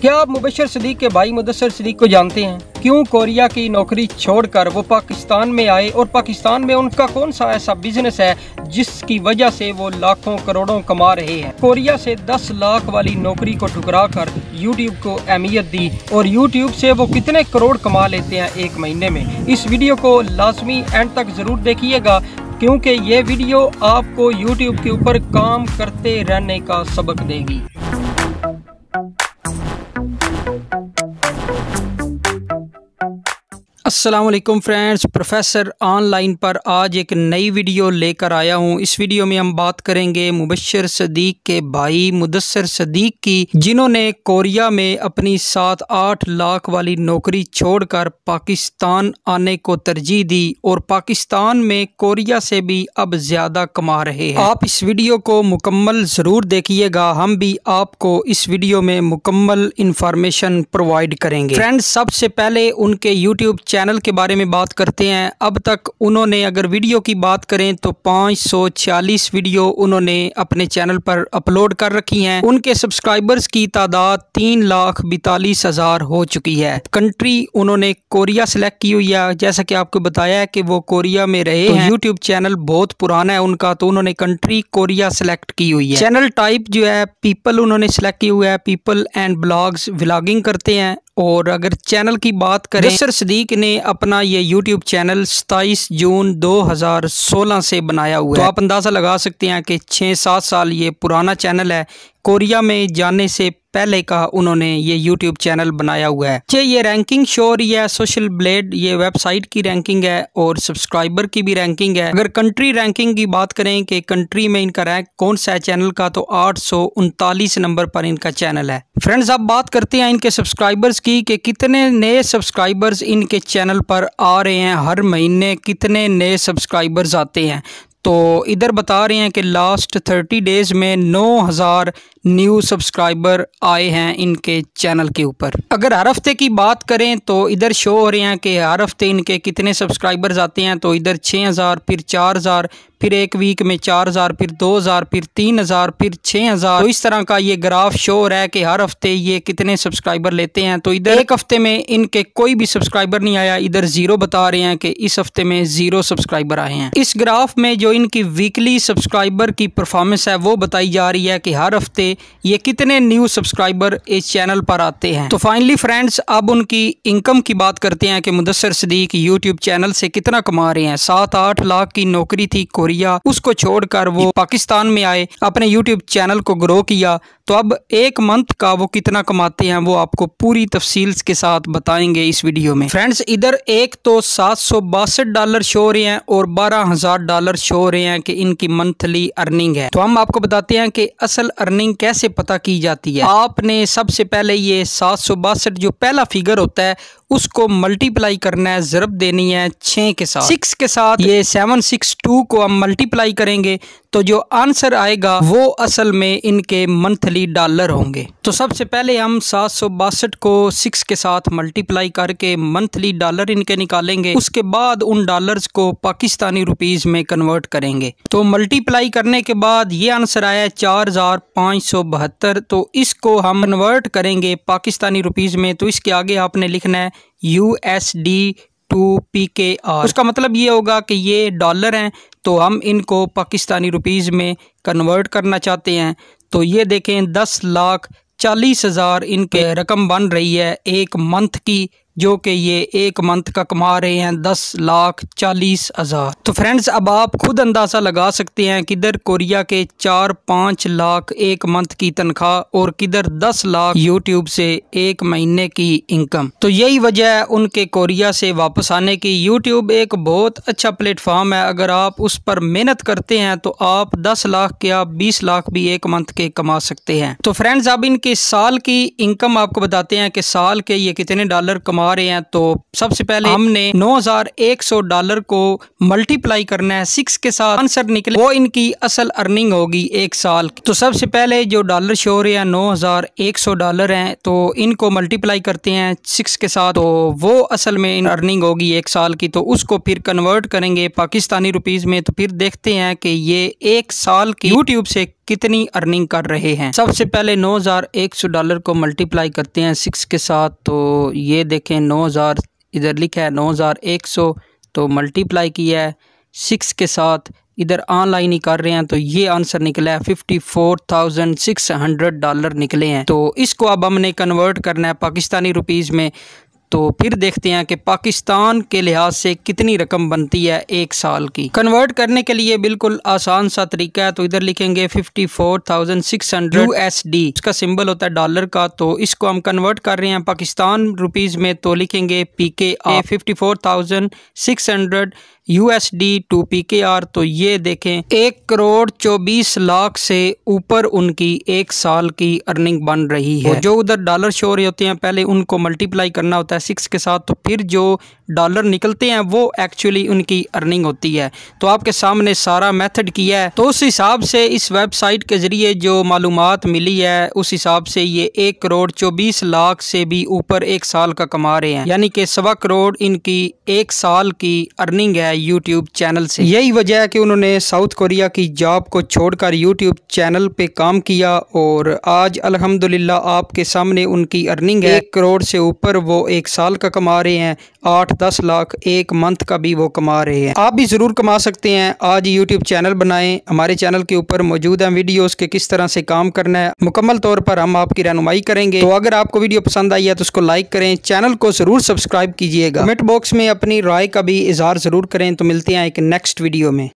क्या आप मुबशर सदीक के भाई मुदसर सदीक को जानते हैं क्यों कोरिया की नौकरी छोड़कर वो पाकिस्तान में आए और पाकिस्तान में उनका कौन सा ऐसा बिजनेस है जिसकी वजह से वो लाखों करोड़ों कमा रहे हैं कोरिया से 10 लाख वाली नौकरी को ठुकरा कर यूट्यूब को अहमियत दी और यूट्यूब से वो कितने करोड़ कमा लेते हैं एक महीने में इस वीडियो को लाजमी एंड तक ज़रूर देखिएगा क्योंकि ये वीडियो आपको यूट्यूब के ऊपर काम करते रहने का सबक देगी असलम फ्रेंड्स प्रोफेसर ऑनलाइन पर आज एक नई वीडियो लेकर आया हूं इस वीडियो में हम बात करेंगे मुबशर सदीक के भाई मुदसर सदीक की जिन्होंने कोरिया में अपनी सात आठ लाख वाली नौकरी छोड़कर पाकिस्तान आने को तरजीह दी और पाकिस्तान में कोरिया से भी अब ज़्यादा कमा रहे हैं आप इस वीडियो को मुकम्मल ज़रूर देखिएगा हम भी आपको इस वीडियो में मुकम्मल इंफॉर्मेशन प्रोवाइड करेंगे फ्रेंड्स सबसे पहले उनके यूट्यूब चैनल चैनल के बारे में बात करते हैं अब तक उन्होंने अगर वीडियो की बात करें तो 546 वीडियो उन्होंने अपने चैनल पर अपलोड कर रखी हैं उनके सब्सक्राइबर्स की तादाद तीन लाख बैतालीस हज़ार हो चुकी है कंट्री उन्होंने कोरिया सेलेक्ट की हुई है जैसा कि आपको बताया कि वो कोरिया में रहे तो यूट्यूब चैनल बहुत पुराना है उनका तो उन्होंने कंट्री कोरिया सेलेक्ट की हुई है चैनल टाइप जो है पीपल उन्होंने सेलेक्ट किया हुआ है पीपल एंड ब्लॉग्स व्लागिंग करते हैं और अगर चैनल की बात करें सर सदीक ने अपना ये यूट्यूब चैनल सताईस जून 2016 से बनाया हुआ तो है तो आप अंदाज़ा लगा सकते हैं कि छः सात साल ये पुराना चैनल है कोरिया में जाने से पहले का उन्होंने ये यूट्यूब चैनल बनाया हुआ है चाहे ये रैंकिंग शो रही है सोशल ब्लेड ये वेबसाइट की रैंकिंग है और सब्सक्राइबर की भी रैंकिंग है अगर कंट्री रैंकिंग की बात करें कि कंट्री में इनका रैंक कौन सा है चैनल का तो आठ नंबर पर इनका चैनल है फ्रेंड्स अब बात करते हैं इनके सब्सक्राइबर्स की कि कितने नए सब्सक्राइबर्स इनके चैनल पर आ रहे हैं हर महीने कितने नए सब्सक्राइबर्स आते हैं तो इधर बता रहे हैं कि लास्ट थर्टी डेज़ में नौ हज़ार न्यू सब्सक्राइबर आए हैं इनके चैनल के ऊपर अगर हर हफ्ते की बात करें तो इधर शो हो रहे हैं कि हर हफ्ते इनके कितने सब्सक्राइबर्स आते हैं तो इधर छः हज़ार फिर चार हज़ार फिर एक वीक में चार हज़ार फिर दो हज़ार फिर तीन हज़ार फिर छह हज़ार तो इस तरह का ये ग्राफ शो रहा है कि हर हफ्ते ये कितने सब्सक्राइबर लेते हैं तो इधर एक हफ्ते में इनके कोई भी सब्सक्राइबर नहीं आया इधर ज़ीरो बता रहे हैं कि इस हफ्ते में ज़ीरो सब्सक्राइबर आए हैं इस ग्राफ में जो इनकी वीकली सब्सक्राइबर की परफॉर्मेंस है वो बताई जा रही है कि हर हफ्ते ये कितने न्यू सब्सक्राइबर इस चैनल पर आते हैं तो फाइनली फ्रेंड्स अब उनकी इनकम की बात करते हैं कि मुदसर सदीक यूट्यूब चैनल से कितना कमा रहे हैं सात आठ लाख की नौकरी थी कोरिया कोरिया उसको छोड़कर वो पाकिस्तान में आए अपने यूट्यूब चैनल को ग्रो किया तो अब एक मंथ का वो कितना कमाते हैं वो आपको पूरी तफसील के साथ बताएंगे इस वीडियो में फ्रेंड्स इधर एक तो सात डॉलर शो रहे हैं और बारह हजार डॉलर शो रहे हैं कि इनकी मंथली अर्निंग है तो हम आपको बताते हैं कि असल अर्निंग कैसे पता की जाती है आपने सबसे पहले ये सात जो पहला फिगर होता है उसको मल्टीप्लाई करना है जरब देनी है छः के साथ सिक्स के साथ ये सेवन सिक्स टू को हम मल्टीप्लाई करेंगे तो जो आंसर आएगा वो असल में इनके मंथली डॉलर होंगे तो सबसे पहले हम सात को सिक्स के साथ मल्टीप्लाई करके मंथली डॉलर इनके निकालेंगे उसके बाद उन डॉलर्स को पाकिस्तानी रुपीज़ में कन्वर्ट करेंगे तो मल्टीप्लाई करने के बाद ये आंसर आया चार हज़ार पांच सौ बहत्तर तो इसको हम कन्वर्ट करेंगे पाकिस्तानी रुपीज़ में तो इसके आगे आपने लिखना है U S D two P K R उसका मतलब ये होगा कि ये डॉलर हैं तो हम इनको पाकिस्तानी रुपीज़ में कन्वर्ट करना चाहते हैं तो ये देखें दस लाख चालीस हज़ार इनके रकम बन रही है एक मंथ की जो कि ये एक मंथ का कमा रहे हैं दस लाख चालीस हज़ार तो फ्रेंड्स अब आप खुद अंदाज़ा लगा सकते हैं किधर कोरिया के चार पांच लाख एक मंथ की तनख्वाह और किधर दस लाख यूट्यूब से एक महीने की इनकम तो यही वजह है उनके कोरिया से वापस आने की यूट्यूब एक बहुत अच्छा प्लेटफॉर्म है अगर आप उस पर मेहनत करते हैं तो आप दस लाख के आप बीस लाख भी एक मंथ के कमा सकते हैं तो फ्रेंड्स अब इनके साल की इनकम आपको बताते हैं कि साल के ये कितने डॉलर कमा बना रहे हैं तो सबसे पहले हमने 9100 डॉलर को मल्टीप्लाई करना है सिक्स के साथ आंसर निकले वो इनकी असल अर्निंग होगी एक साल की तो सबसे पहले जो डॉलर शो रहे हैं 9100 डॉलर हैं तो इनको मल्टीप्लाई करते हैं सिक्स के साथ तो वो असल में इन अर्निंग होगी एक साल की तो उसको फिर कन्वर्ट करेंगे पाकिस्तानी रुपीज़ में तो फिर देखते हैं कि ये एक साल की यूट्यूब से कितनी अर्निंग कर रहे हैं सबसे पहले 9100 डॉलर को मल्टीप्लाई करते हैं सिक्स के साथ तो ये देखें हैं नौ हज़ार इधर लिखा है नौ हज़ार एक सौ तो मल्टीप्लाई किया है सिक्स के साथ इधर ऑनलाइन ही कर रहे हैं तो ये आंसर निकला है fifty four thousand six hundred dollar निकले हैं तो इसको अब हमने कन्वर्ट करना है पाकिस्तानी रुपीज़ में तो फिर देखते हैं कि पाकिस्तान के लिहाज से कितनी रकम बनती है एक साल की कन्वर्ट करने के लिए बिल्कुल आसान सा तरीका है तो इधर लिखेंगे fifty four thousand six hundred U S D इसका सिंबल होता है डॉलर का तो इसको हम कन्वर्ट कर रहे हैं पाकिस्तान रुपीज़ में तो लिखेंगे P K fifty four thousand six hundred USD to PKR तो ये देखें एक करोड़ चौबीस लाख से ऊपर उनकी एक साल की अर्निंग बन रही है जो उधर डॉलर शो रहे होते हैं पहले उनको मल्टीप्लाई करना होता है सिक्स के साथ तो फिर जो डॉलर निकलते हैं वो एक्चुअली उनकी अर्निंग होती है तो आपके सामने सारा मेथड किया है तो उस हिसाब से इस वेबसाइट के ज़रिए जो मालूम मिली है उस हिसाब से ये एक करोड़ चौबीस लाख से भी ऊपर एक साल का कमा रहे हैं यानी कि सवा करोड़ इनकी एक साल की अर्निंग है यूट्यूब चैनल से यही वजह है कि उन्होंने साउथ कोरिया की जॉब को छोड़कर यूट्यूब चैनल पे काम किया और आज अल्हम्दुलिल्लाह आपके सामने उनकी अर्निंग है एक करोड़ से ऊपर वो एक साल का कमा रहे हैं आठ दस लाख एक मंथ का भी वो कमा रहे हैं आप भी ज़रूर कमा सकते हैं आज यूट्यूब चैनल बनाए हमारे चैनल के ऊपर मौजूद है वीडियोज के किस तरह से काम करना है मुकम्मल तौर पर हम आपकी रहनुमाई करेंगे तो अगर आपको वीडियो पसंद आई है तो उसको लाइक करें चैनल को ज़रूर सब्सक्राइब कीजिएगा कमेंट बॉक्स में अपनी राय का भी इजहार ज़रूर करें तो मिलते हैं एक नेक्स्ट वीडियो में